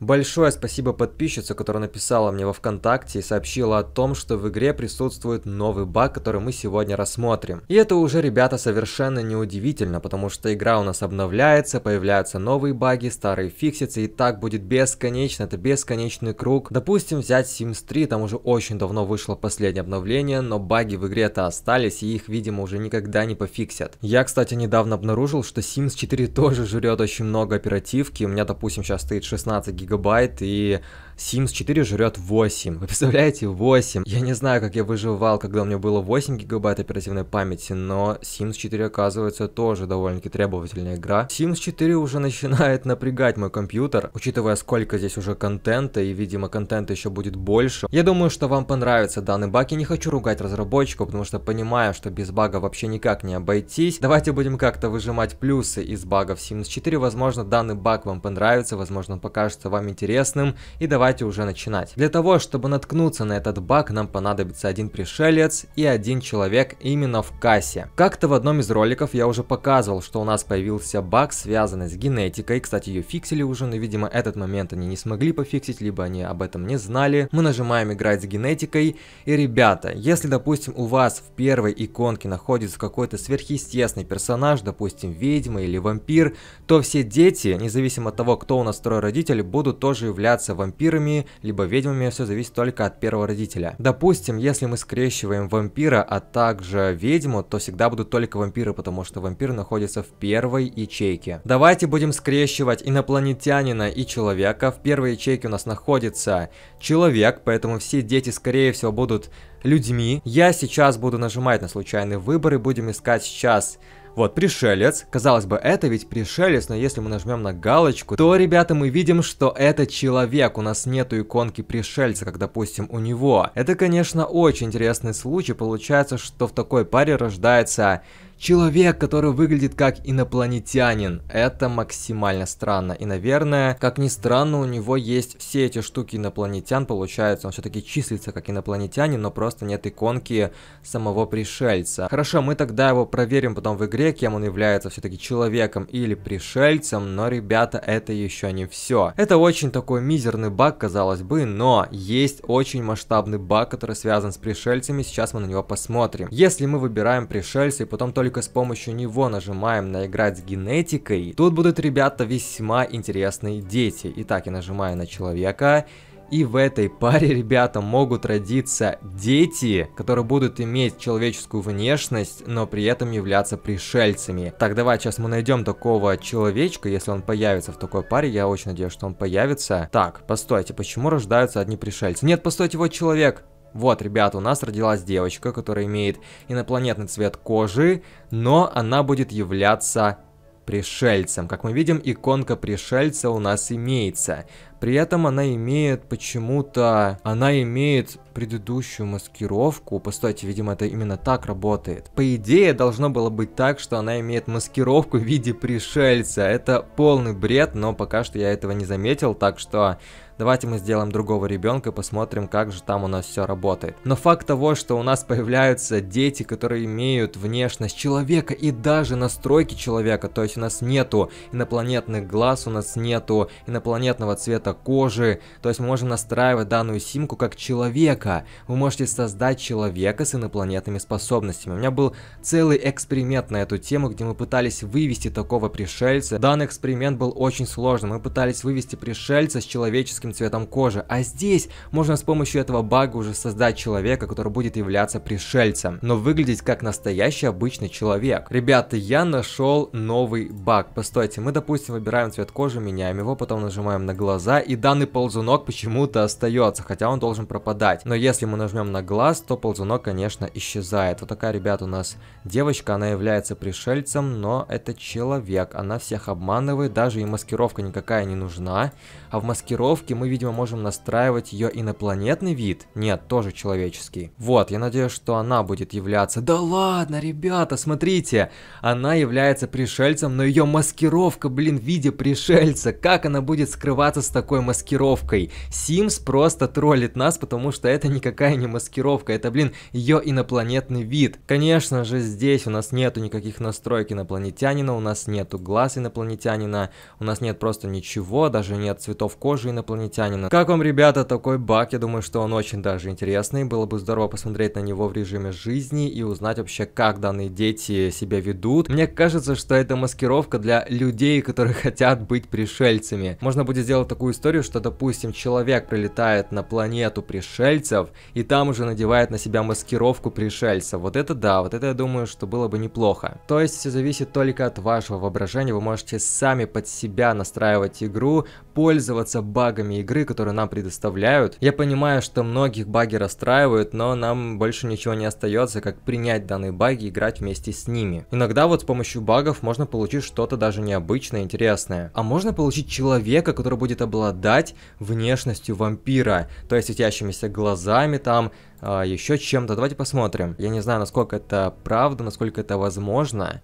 Большое спасибо подписчице, которая написала мне во Вконтакте и сообщила о том, что в игре присутствует новый баг, который мы сегодня рассмотрим. И это уже, ребята, совершенно неудивительно, потому что игра у нас обновляется, появляются новые баги, старые фиксятся, и так будет бесконечно, это бесконечный круг. Допустим, взять Sims 3, там уже очень давно вышло последнее обновление, но баги в игре-то остались, и их, видимо, уже никогда не пофиксят. Я, кстати, недавно обнаружил, что Sims 4 тоже жрет очень много оперативки, у меня, допустим, сейчас стоит 16 гигабайт гигабайт, и Sims 4 жрет 8. Вы представляете, 8. Я не знаю, как я выживал, когда у меня было 8 гигабайт оперативной памяти, но Sims 4 оказывается тоже довольно-таки требовательная игра. Sims 4 уже начинает напрягать мой компьютер, учитывая сколько здесь уже контента, и видимо контента еще будет больше. Я думаю, что вам понравится данный баг, я не хочу ругать разработчиков, потому что понимаю, что без бага вообще никак не обойтись. Давайте будем как-то выжимать плюсы из багов Sims 4, возможно данный баг вам понравится, возможно он покажется вам интересным, и давайте давайте уже начинать. Для того, чтобы наткнуться на этот баг, нам понадобится один пришелец и один человек именно в кассе. Как-то в одном из роликов я уже показывал, что у нас появился баг, связанный с генетикой. Кстати, ее фиксили уже, но, видимо, этот момент они не смогли пофиксить, либо они об этом не знали. Мы нажимаем играть с генетикой. И, ребята, если, допустим, у вас в первой иконке находится какой-то сверхъестественный персонаж, допустим, ведьма или вампир, то все дети, независимо от того, кто у нас трое родители, будут тоже являться вампирами вампирами, либо ведьмами, все зависит только от первого родителя. Допустим, если мы скрещиваем вампира, а также ведьму, то всегда будут только вампиры, потому что вампир находится в первой ячейке. Давайте будем скрещивать инопланетянина и человека. В первой ячейке у нас находится человек, поэтому все дети, скорее всего, будут людьми. Я сейчас буду нажимать на случайный выбор и будем искать сейчас вот, пришелец. Казалось бы, это ведь пришелец, но если мы нажмем на галочку, то, ребята, мы видим, что это человек. У нас нету иконки пришельца, как, допустим, у него. Это, конечно, очень интересный случай. Получается, что в такой паре рождается Человек, который выглядит как инопланетянин. Это максимально странно. И, наверное, как ни странно, у него есть все эти штуки инопланетян. Получается, он все-таки числится как инопланетянин, но просто нет иконки самого пришельца. Хорошо, мы тогда его проверим потом в игре, кем он является все-таки человеком или пришельцем. Но, ребята, это еще не все. Это очень такой мизерный баг, казалось бы, но есть очень масштабный баг, который связан с пришельцами. Сейчас мы на него посмотрим. Если мы выбираем пришельца и потом только только с помощью него нажимаем на «Играть с генетикой», тут будут, ребята, весьма интересные дети. Итак, я нажимаю на человека, и в этой паре, ребята, могут родиться дети, которые будут иметь человеческую внешность, но при этом являться пришельцами. Так, давай сейчас мы найдем такого человечка, если он появится в такой паре, я очень надеюсь, что он появится. Так, постойте, почему рождаются одни пришельцы? Нет, постойте, вот человек. Вот, ребята, у нас родилась девочка, которая имеет инопланетный цвет кожи, но она будет являться пришельцем. Как мы видим, иконка пришельца у нас имеется. При этом она имеет почему-то... Она имеет предыдущую маскировку. Постойте, видимо, это именно так работает. По идее, должно было быть так, что она имеет маскировку в виде пришельца. Это полный бред, но пока что я этого не заметил, так что... Давайте мы сделаем другого ребенка и посмотрим, как же там у нас все работает. Но факт того, что у нас появляются дети, которые имеют внешность человека и даже настройки человека, то есть у нас нету инопланетных глаз, у нас нету инопланетного цвета цвета кожи. То есть мы можем настраивать данную симку как человека. Вы можете создать человека с инопланетными способностями. У меня был целый эксперимент на эту тему, где мы пытались вывести такого пришельца. Данный эксперимент был очень сложным. Мы пытались вывести пришельца с человеческим цветом кожи. А здесь можно с помощью этого бага уже создать человека, который будет являться пришельцем. Но выглядеть как настоящий обычный человек. Ребята, я нашел новый баг. Постойте, мы, допустим, выбираем цвет кожи, меняем его, потом нажимаем на глаза и данный ползунок почему-то остается, хотя он должен пропадать. Но если мы нажмем на глаз, то ползунок, конечно, исчезает. Вот такая, ребят, у нас девочка, она является пришельцем, но это человек, она всех обманывает, даже и маскировка никакая не нужна. А в маскировке мы, видимо, можем настраивать ее инопланетный вид. Нет, тоже человеческий. Вот, я надеюсь, что она будет являться... Да ладно, ребята, смотрите! Она является пришельцем, но ее маскировка, блин, в виде пришельца. Как она будет скрываться с такой такой маскировкой. Sims просто троллит нас, потому что это никакая не маскировка, это, блин, ее инопланетный вид. Конечно же, здесь у нас нету никаких настроек инопланетянина, у нас нету глаз инопланетянина, у нас нет просто ничего, даже нет цветов кожи инопланетянина. Как вам, ребята, такой баг? Я думаю, что он очень даже интересный, было бы здорово посмотреть на него в режиме жизни и узнать вообще, как данные дети себя ведут. Мне кажется, что это маскировка для людей, которые хотят быть пришельцами. Можно будет сделать такую историю, что, допустим, человек прилетает на планету пришельцев, и там уже надевает на себя маскировку пришельца. Вот это да, вот это я думаю, что было бы неплохо. То есть все зависит только от вашего воображения, вы можете сами под себя настраивать игру, пользоваться багами игры, которые нам предоставляют. Я понимаю, что многих баги расстраивают, но нам больше ничего не остается, как принять данные баги и играть вместе с ними. Иногда вот с помощью багов можно получить что-то даже необычное, интересное. А можно получить человека, который будет обладать обладать внешностью вампира, то есть светящимися глазами там, э, а, еще чем-то. Давайте посмотрим. Я не знаю, насколько это правда, насколько это возможно,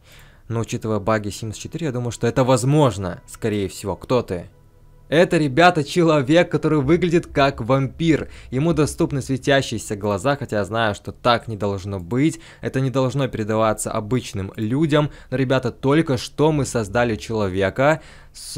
но учитывая баги Sims 4, я думаю, что это возможно, скорее всего. Кто ты? Это, ребята, человек, который выглядит как вампир. Ему доступны светящиеся глаза, хотя я знаю, что так не должно быть. Это не должно передаваться обычным людям. Но, ребята, только что мы создали человека с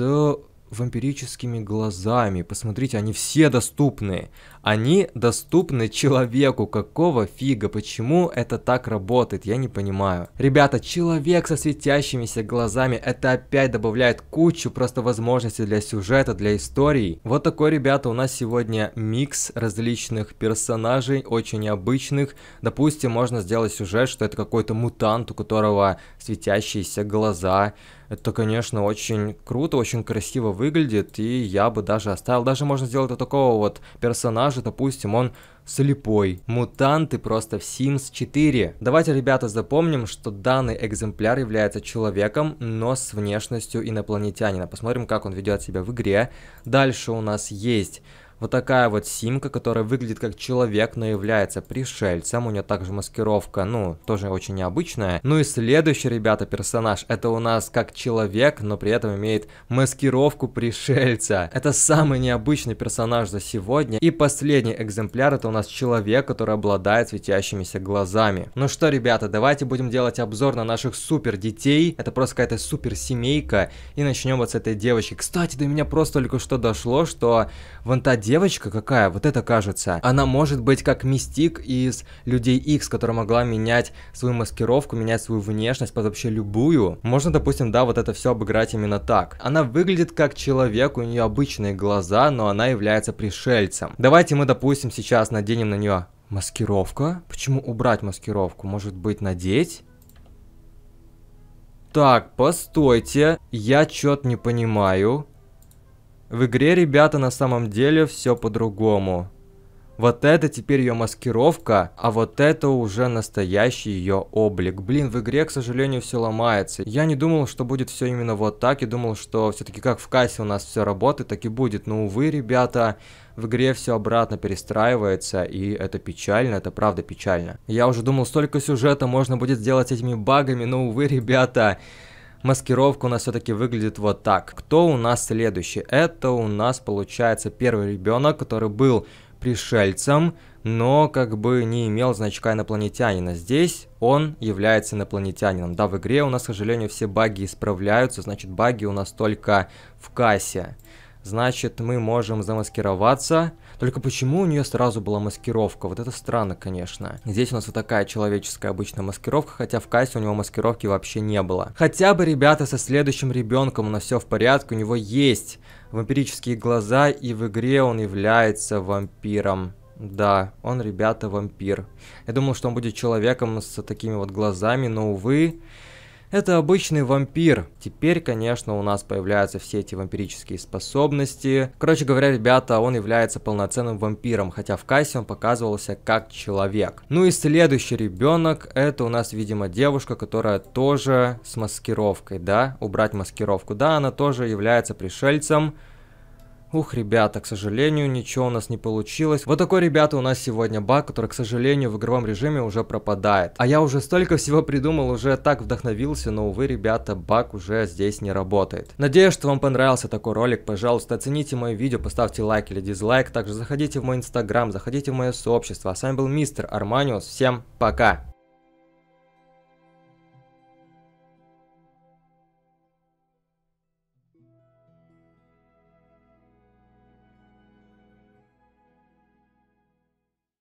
вампирическими глазами. Посмотрите, они все доступны они доступны человеку. Какого фига? Почему это так работает? Я не понимаю. Ребята, человек со светящимися глазами, это опять добавляет кучу просто возможностей для сюжета, для истории. Вот такой, ребята, у нас сегодня микс различных персонажей, очень необычных. Допустим, можно сделать сюжет, что это какой-то мутант, у которого светящиеся глаза. Это, конечно, очень круто, очень красиво выглядит, и я бы даже оставил. Даже можно сделать вот такого вот персонажа, же, допустим, он слепой. Мутанты просто в Sims 4. Давайте, ребята, запомним, что данный экземпляр является человеком, но с внешностью инопланетянина. Посмотрим, как он ведет себя в игре. Дальше у нас есть вот такая вот симка, которая выглядит как человек, но является пришельцем. У нее также маскировка, ну, тоже очень необычная. Ну и следующий, ребята, персонаж, это у нас как человек, но при этом имеет маскировку пришельца. Это самый необычный персонаж за сегодня. И последний экземпляр, это у нас человек, который обладает светящимися глазами. Ну что, ребята, давайте будем делать обзор на наших супер детей. Это просто какая-то супер семейка. И начнем вот с этой девочки. Кстати, до меня просто только что дошло, что в Антаде девочка какая, вот это кажется. Она может быть как Мистик из Людей X, которая могла менять свою маскировку, менять свою внешность под вообще любую. Можно, допустим, да, вот это все обыграть именно так. Она выглядит как человек, у нее обычные глаза, но она является пришельцем. Давайте мы, допустим, сейчас наденем на нее маскировка. Почему убрать маскировку? Может быть, надеть? Так, постойте, я чё-то не понимаю. В игре, ребята, на самом деле все по-другому. Вот это теперь ее маскировка, а вот это уже настоящий ее облик. Блин, в игре, к сожалению, все ломается. Я не думал, что будет все именно вот так, и думал, что все-таки как в кассе у нас все работает, так и будет. Но, увы, ребята, в игре все обратно перестраивается, и это печально, это правда печально. Я уже думал, столько сюжета можно будет сделать этими багами, но, увы, ребята, маскировка у нас все-таки выглядит вот так. Кто у нас следующий? Это у нас получается первый ребенок, который был пришельцем, но как бы не имел значка инопланетянина. Здесь он является инопланетянином. Да, в игре у нас, к сожалению, все баги исправляются, значит баги у нас только в кассе. Значит, мы можем замаскироваться. Только почему у нее сразу была маскировка? Вот это странно, конечно. Здесь у нас вот такая человеческая обычная маскировка, хотя в кассе у него маскировки вообще не было. Хотя бы, ребята, со следующим ребенком у нас все в порядке, у него есть вампирические глаза, и в игре он является вампиром. Да, он, ребята, вампир. Я думал, что он будет человеком с такими вот глазами, но, увы... Это обычный вампир. Теперь, конечно, у нас появляются все эти вампирические способности. Короче говоря, ребята, он является полноценным вампиром, хотя в кассе он показывался как человек. Ну и следующий ребенок, это у нас, видимо, девушка, которая тоже с маскировкой, да? Убрать маскировку. Да, она тоже является пришельцем. Ух, ребята, к сожалению, ничего у нас не получилось. Вот такой, ребята, у нас сегодня баг, который, к сожалению, в игровом режиме уже пропадает. А я уже столько всего придумал, уже так вдохновился, но, увы, ребята, баг уже здесь не работает. Надеюсь, что вам понравился такой ролик. Пожалуйста, оцените мое видео, поставьте лайк или дизлайк. Также заходите в мой инстаграм, заходите в мое сообщество. А с вами был мистер Арманиус. Всем пока!